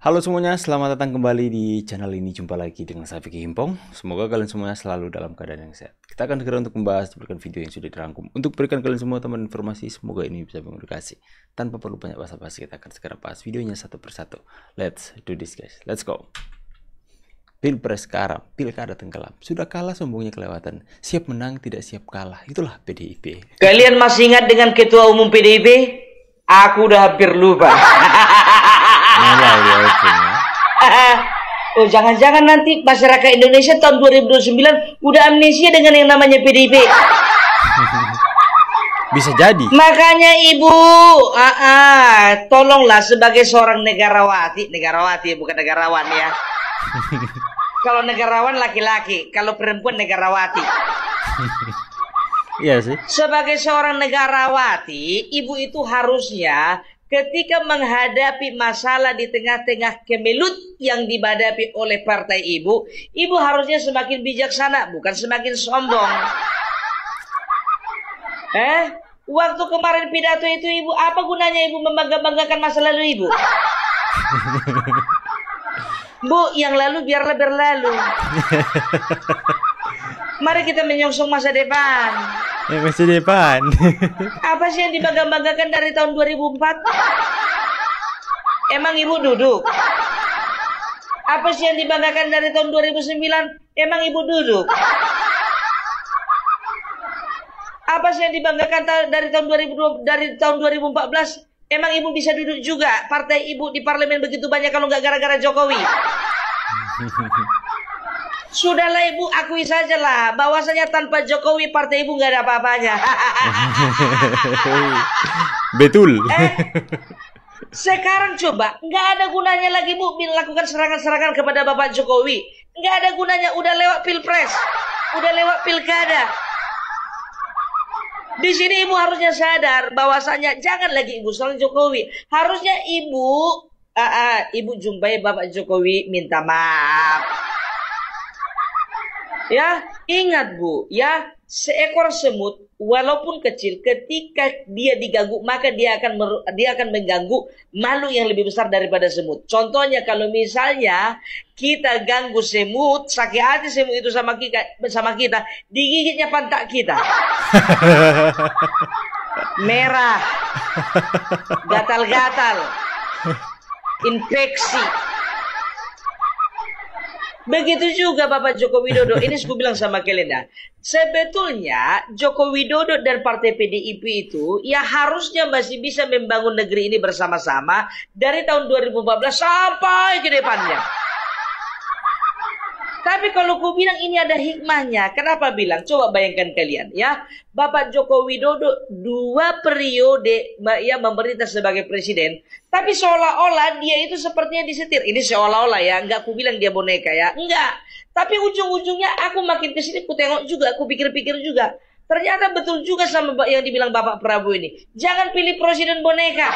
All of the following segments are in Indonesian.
Halo semuanya, selamat datang kembali di channel ini. Jumpa lagi dengan saya Vicky Himpong. Semoga kalian semuanya selalu dalam keadaan yang sehat. Kita akan segera untuk membahas berikan video yang sudah dirangkum. Untuk berikan kalian semua teman informasi, semoga ini bisa mengedukasi. Tanpa perlu banyak basa-basi, kita akan segera bahas videonya satu persatu. Let's do this guys, let's go. Pilpres sekarang, pilkada tenggelam. Sudah kalah sombongnya kelewatan. Siap menang, tidak siap kalah. Itulah PDIP. Kalian masih ingat dengan Ketua Umum PDIP? Aku udah hampir lupa. Ya. Oh, jangan-jangan nanti masyarakat Indonesia tahun 2029 udah amnesia dengan yang namanya PDP. Bisa jadi. Makanya ibu, ah, ah, tolonglah sebagai seorang negarawati, negarawati ya, bukan negarawan ya. kalau negarawan laki-laki, kalau perempuan negarawati. Iya sih. Sebagai seorang negarawati, ibu itu harusnya ketika menghadapi masalah di tengah-tengah kemelut yang dibadapi oleh partai ibu, ibu harusnya semakin bijaksana, bukan semakin sombong. Eh, waktu kemarin pidato itu ibu, apa gunanya ibu membangga-banggakan masa lalu ibu? Bu, yang lalu biarlah berlalu. Mari kita menyongsong masa depan. Yang masih depan. Apa sih yang dibangga-banggakan dari tahun 2004? Emang ibu duduk? Apa sih yang dibanggakan dari tahun 2009? Emang ibu duduk? Apa sih yang dibanggakan dari tahun 2020, dari tahun 2014? Emang ibu bisa duduk juga? Partai ibu di parlemen begitu banyak kalau nggak gara-gara Jokowi. Sudahlah Ibu, akui saja lah, bahwasanya tanpa Jokowi partai Ibu nggak ada apa-apanya. Betul. Eh, sekarang coba, nggak ada gunanya lagi Bu melakukan serangan-serangan kepada Bapak Jokowi. Nggak ada gunanya, udah lewat pilpres, udah lewat pilkada. Di sini Ibu harusnya sadar bahwasanya jangan lagi Ibu serang Jokowi. Harusnya Ibu, uh, uh, Ibu jumpai Bapak Jokowi minta maaf Ya, ingat Bu, ya, seekor semut walaupun kecil ketika dia diganggu maka dia akan dia akan mengganggu makhluk yang lebih besar daripada semut. Contohnya kalau misalnya kita ganggu semut, sakit hati semut itu sama kita sama kita, digigitnya pantak kita. Merah. Gatal-gatal. Infeksi. Begitu juga Bapak Joko Widodo. Ini saya bilang sama kalian Sebetulnya Joko Widodo dan Partai PDIP itu ya harusnya masih bisa membangun negeri ini bersama-sama dari tahun 2014 sampai ke depannya. Tapi kalau ku bilang ini ada hikmahnya, kenapa bilang? Coba bayangkan kalian ya. Bapak Joko Widodo dua periode ya memerintah sebagai presiden, tapi seolah-olah dia itu sepertinya disetir. Ini seolah-olah ya, enggak ku bilang dia boneka ya. Enggak. Tapi ujung-ujungnya aku makin ke sini ku tengok juga, aku pikir-pikir juga. Ternyata betul juga sama yang dibilang Bapak Prabowo ini. Jangan pilih presiden boneka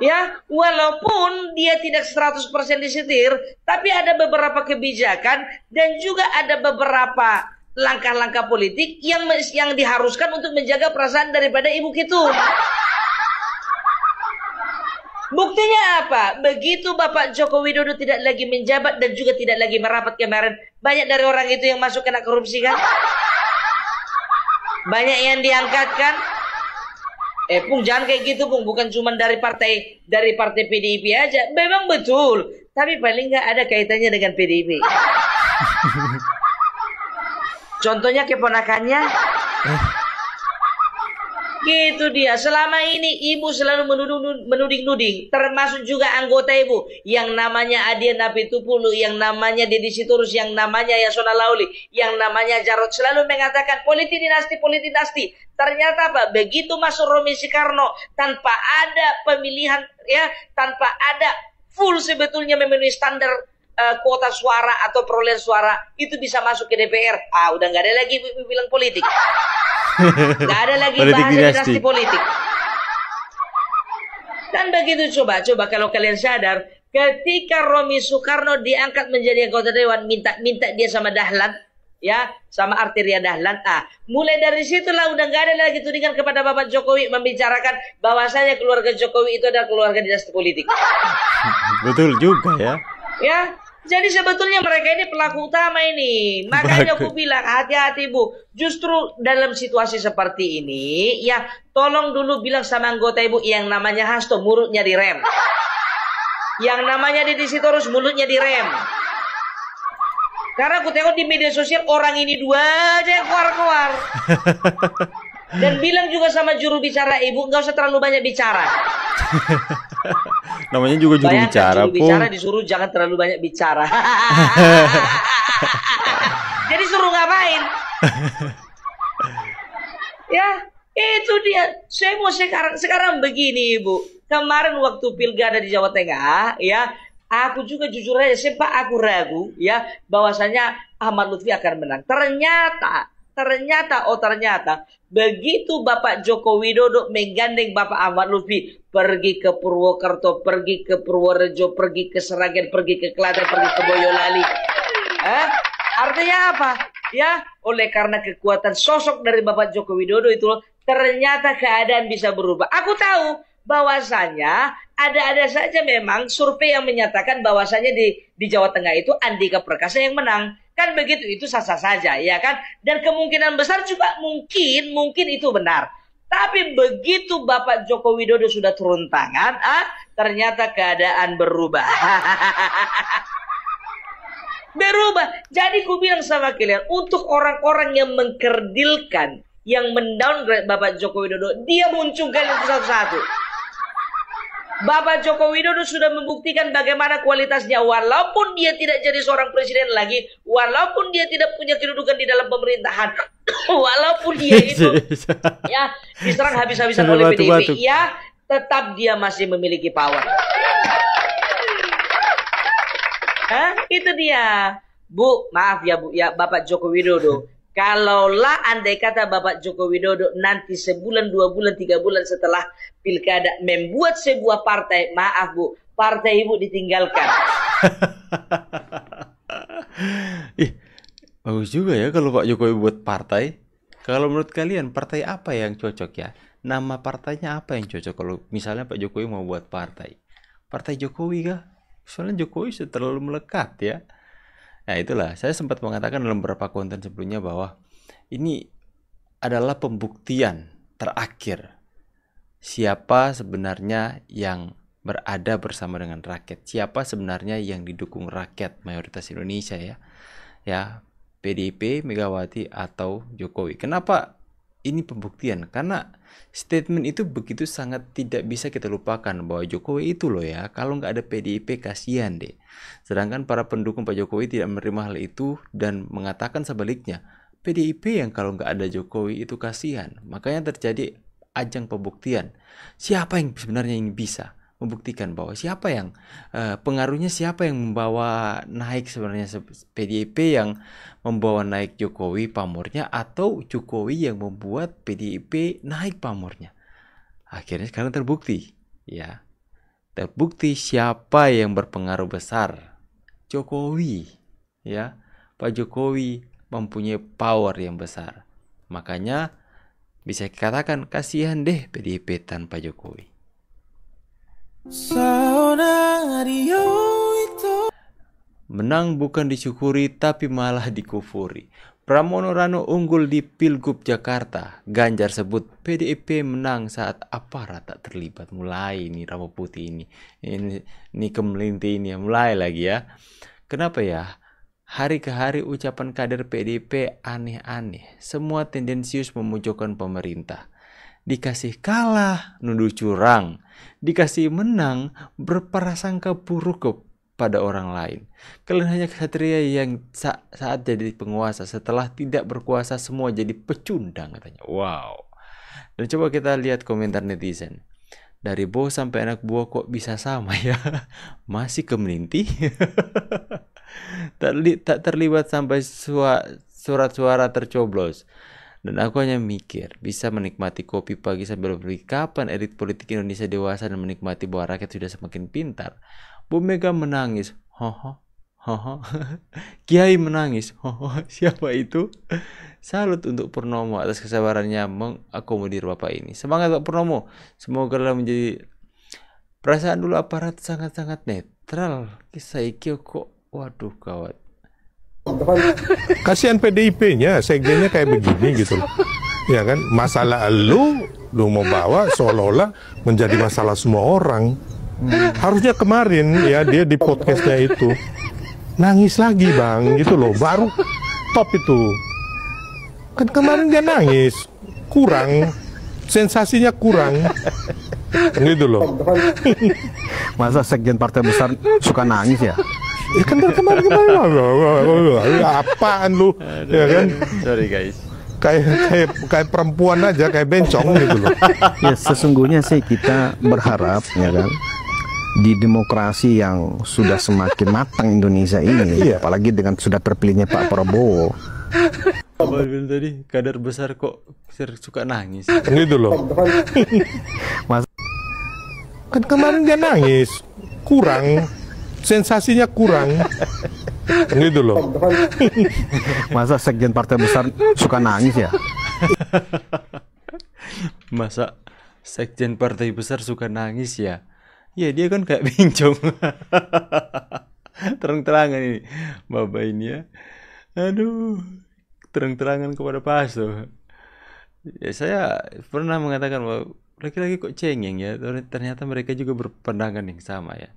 ya walaupun dia tidak 100% disetir tapi ada beberapa kebijakan dan juga ada beberapa langkah-langkah politik yang yang diharuskan untuk menjaga perasaan daripada ibu itu. Buktinya apa? Begitu Bapak Joko Widodo tidak lagi menjabat dan juga tidak lagi merapat kemarin, banyak dari orang itu yang masuk kena korupsi kan? Banyak yang diangkat kan? Eh Pung jangan kayak gitu Pung, bukan cuma dari partai dari partai PDIP aja. Memang betul, tapi paling nggak ada kaitannya dengan PDIP. Contohnya keponakannya eh, Gitu dia. Selama ini ibu selalu menuding-nuding. Termasuk juga anggota ibu. Yang namanya Adian Nabi Tupulu. Yang namanya Deddy Siturus. Yang namanya Yasona Lauli. Yang namanya Jarot. Selalu mengatakan politik dinasti, politik dinasti. Ternyata apa? Begitu masuk Romi Soekarno. Tanpa ada pemilihan. ya Tanpa ada full sebetulnya memenuhi standar eh, kuota suara atau perolehan suara itu bisa masuk ke DPR. Ah, udah nggak ada lagi bilang politik. Gak ada lagi politik bahasa dinasti. dinasti politik. Dan begitu coba, coba kalau kalian sadar, ketika Romi Soekarno diangkat menjadi anggota dewan, minta minta dia sama Dahlan, ya, sama Arteria Dahlan. Ah, mulai dari situlah udah nggak ada lagi tudingan kepada Bapak Jokowi membicarakan bahwasanya keluarga Jokowi itu adalah keluarga dinasti politik. Betul juga ya. Ya, jadi sebetulnya mereka ini pelaku utama ini. Makanya aku bilang hati-hati Bu. Justru dalam situasi seperti ini, ya tolong dulu bilang sama anggota Ibu yang namanya Hasto mulutnya direm. Yang namanya situ Sitorus mulutnya direm. Karena aku tengok di media sosial orang ini dua aja yang keluar-keluar. Dan bilang juga sama juru bicara Ibu, nggak usah terlalu banyak bicara. Namanya juga juru Bayangkan, bicara, juru bicara disuruh jangan terlalu banyak bicara. Jadi suruh ngapain? ya, itu dia. Saya mau sekarang sekarang begini, Ibu. Kemarin waktu pilgada di Jawa Tengah, ya, aku juga jujur aja sempat aku ragu ya bahwasanya Ahmad Lutfi akan menang. Ternyata Ternyata, oh ternyata, begitu Bapak Joko Widodo menggandeng Bapak Ahmad Lutfi, pergi ke Purwokerto, pergi ke Purworejo, pergi ke Seragen, pergi ke Klaten, pergi ke Boyolali. Eh? Artinya apa? Ya, oleh karena kekuatan sosok dari Bapak Joko Widodo itu ternyata keadaan bisa berubah. Aku tahu bahwasanya ada-ada saja memang survei yang menyatakan bahwasanya di di Jawa Tengah itu Andika Perkasa yang menang. Kan begitu, itu sah-sah saja, ya kan? Dan kemungkinan besar juga mungkin, mungkin itu benar. Tapi begitu Bapak Joko Widodo sudah turun tangan, ah, ternyata keadaan berubah. berubah. Jadi ku bilang sama kalian, untuk orang-orang yang mengkerdilkan, yang mendowngrade Bapak Joko Widodo, dia muncul kalian satu-satu. Bapak Joko Widodo sudah membuktikan bagaimana kualitasnya walaupun dia tidak jadi seorang presiden lagi, walaupun dia tidak punya kedudukan di dalam pemerintahan, walaupun dia itu ya diserang habis-habisan oleh PDIP, ya tetap dia masih memiliki power. Hah? Itu dia. Bu, maaf ya Bu, ya Bapak Joko Widodo Kalaulah andai kata Bapak Joko Widodo nanti sebulan, dua bulan, tiga bulan setelah pilkada membuat sebuah partai, maaf Bu, partai Ibu ditinggalkan. Ih, bagus juga ya kalau Pak Jokowi buat partai. Kalau menurut kalian partai apa yang cocok ya? Nama partainya apa yang cocok kalau misalnya Pak Jokowi mau buat partai? Partai Jokowi kah? Soalnya Jokowi sudah terlalu melekat ya. Nah itulah, saya sempat mengatakan dalam beberapa konten sebelumnya bahwa ini adalah pembuktian terakhir siapa sebenarnya yang berada bersama dengan rakyat. Siapa sebenarnya yang didukung rakyat mayoritas Indonesia ya? Ya, PDIP, Megawati atau Jokowi. Kenapa ini pembuktian karena statement itu begitu sangat tidak bisa kita lupakan bahwa Jokowi itu loh ya kalau nggak ada PDIP kasihan deh sedangkan para pendukung Pak Jokowi tidak menerima hal itu dan mengatakan sebaliknya PDIP yang kalau nggak ada Jokowi itu kasihan makanya terjadi ajang pembuktian siapa yang sebenarnya ini bisa membuktikan bahwa siapa yang uh, pengaruhnya siapa yang membawa naik sebenarnya PDIP yang membawa naik Jokowi pamornya atau Jokowi yang membuat PDIP naik pamornya. Akhirnya sekarang terbukti, ya. Terbukti siapa yang berpengaruh besar. Jokowi, ya. Pak Jokowi mempunyai power yang besar. Makanya bisa dikatakan kasihan deh PDIP tanpa Jokowi. Menang bukan disyukuri tapi malah dikufuri. Pramono Rano unggul di Pilgub Jakarta. Ganjar sebut PDIP menang saat aparat tak terlibat. Mulai ini rawa putih ini. Ini, ini kemelinti ini ya. Mulai lagi ya. Kenapa ya? Hari ke hari ucapan kader PDIP aneh-aneh. Semua tendensius memunculkan pemerintah dikasih kalah nuduh curang, dikasih menang berprasangka buruk kepada orang lain. Kalian hanya kesatria yang sa saat jadi penguasa, setelah tidak berkuasa semua jadi pecundang katanya. Wow. Dan coba kita lihat komentar netizen. Dari bos sampai anak buah kok bisa sama ya? Masih kemelinti? tak, tak terlibat sampai surat-suara tercoblos. Dan aku hanya mikir, bisa menikmati kopi pagi sambil berpikir kapan elit politik Indonesia dewasa dan menikmati bahwa rakyat sudah semakin pintar. Bu Mega menangis, hoho, hoho. Kiai menangis, hoho, siapa itu? Salut untuk Purnomo atas kesabarannya mengakomodir Bapak ini. Semangat Pak Purnomo, semoga lah menjadi perasaan dulu aparat sangat-sangat netral. Kisah iki kok, waduh kawat. Kasihan PDIP-nya, sekjennya kayak begini gitu Ya kan, masalah lu, lu mau bawa seolah-olah menjadi masalah semua orang. Harusnya kemarin ya dia di podcastnya itu nangis lagi bang gitu loh baru top itu kan kemarin dia nangis kurang sensasinya kurang gitu loh masa sekjen partai besar suka nangis ya ya kan kemarin kemarin ya, apaan lu Aduh, ya kan sorry guys kayak kayak kayak perempuan aja kayak bencong gitu loh ya sesungguhnya sih kita berharap ya kan di demokrasi yang sudah semakin matang Indonesia ini iya. apalagi dengan sudah terpilihnya Pak Prabowo apa tadi kadar besar kok suka nangis gitu loh mas kan kemarin dia nangis kurang sensasinya kurang gitu loh masa sekjen partai besar suka nangis ya masa sekjen partai besar suka nangis ya ya dia kan kayak bincang terang-terangan ini bapak ini ya aduh terang-terangan kepada pasto ya saya pernah mengatakan bahwa laki-laki kok cengeng ya ternyata mereka juga berpandangan yang sama ya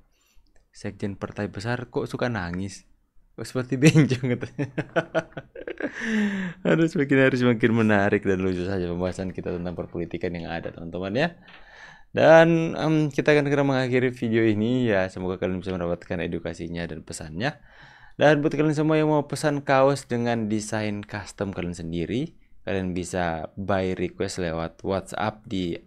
sekjen partai besar kok suka nangis kok seperti Benjo gitu. harus semakin harus semakin menarik dan lucu saja pembahasan kita tentang perpolitikan yang ada teman-teman ya dan um, kita akan segera mengakhiri video ini ya semoga kalian bisa mendapatkan edukasinya dan pesannya dan buat kalian semua yang mau pesan kaos dengan desain custom kalian sendiri kalian bisa buy request lewat WhatsApp di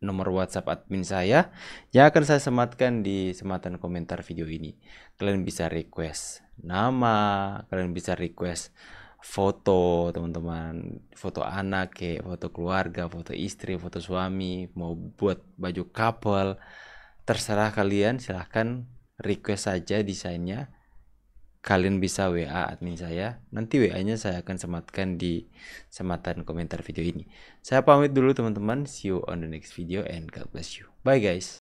nomor WhatsApp admin saya yang akan saya sematkan di sematan komentar video ini. Kalian bisa request nama, kalian bisa request foto teman-teman, foto anak kayak foto keluarga, foto istri, foto suami, mau buat baju couple, terserah kalian silahkan request saja desainnya kalian bisa WA admin saya. Nanti WA-nya saya akan sematkan di sematan komentar video ini. Saya pamit dulu teman-teman. See you on the next video and God bless you. Bye guys.